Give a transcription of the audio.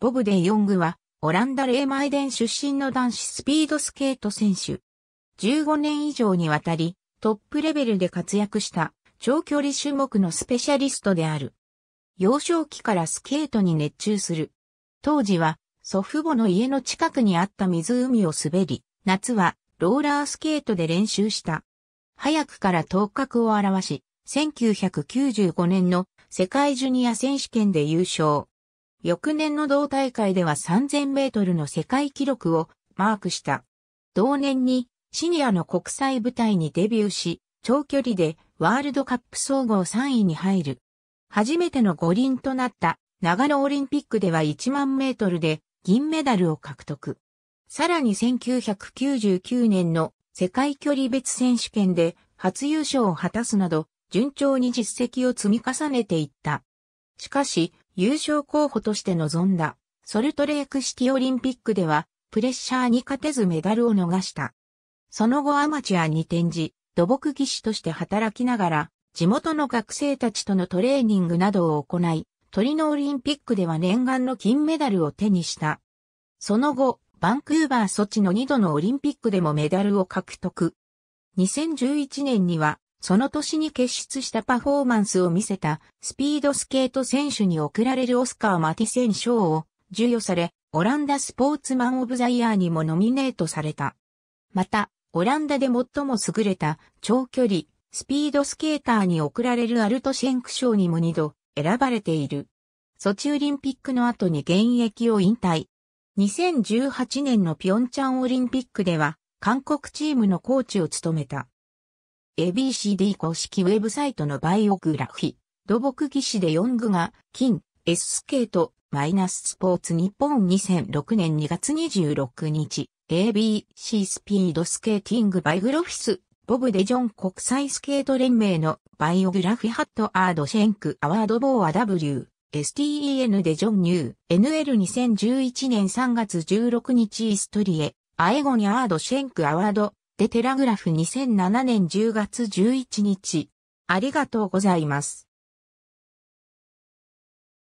ボブ・デ・ヨングは、オランダ・レーマイデン出身の男子スピードスケート選手。15年以上にわたり、トップレベルで活躍した長距離種目のスペシャリストである。幼少期からスケートに熱中する。当時は祖父母の家の近くにあった湖を滑り、夏はローラースケートで練習した。早くから頭角を表し、1995年の世界ジュニア選手権で優勝。翌年の同大会では3000メートルの世界記録をマークした。同年にシニアの国際舞台にデビューし、長距離でワールドカップ総合3位に入る。初めての五輪となった長野オリンピックでは1万メートルで銀メダルを獲得。さらに1999年の世界距離別選手権で初優勝を果たすなど、順調に実績を積み重ねていった。しかし、優勝候補として臨んだ、ソルトレークシティオリンピックでは、プレッシャーに勝てずメダルを逃した。その後アマチュアに転じ、土木技師として働きながら、地元の学生たちとのトレーニングなどを行い、トリノオリンピックでは念願の金メダルを手にした。その後、バンクーバー措置の2度のオリンピックでもメダルを獲得。2011年にはその年に結出したパフォーマンスを見せたスピードスケート選手に贈られるオスカー・マティセン賞を授与され、オランダスポーツマン・オブ・ザ・イヤーにもノミネートされた。また、オランダで最も優れた長距離、スピードスケーターに贈られるアルトシェンク賞にも2度選ばれている。ソチオリンピックの後に現役を引退。2018年のピョンチャンオリンピックでは、韓国チームのコーチを務めた。ABCD 公式ウェブサイトのバイオグラフィ、土木技師で4具が、金、S スケート、マイナススポーツ日本2006年2月26日、ABC スピードスケーティングバイグロフィス、ボブデジョン国際スケート連盟のバイオグラフィハットアードシェンクアワードボーア W、STEN デジョンニュー、NL2011 年3月16日イストリエ、アエゴニアードシェンクアワード、デテラグラフ2007年10月11日。ありがとうございます。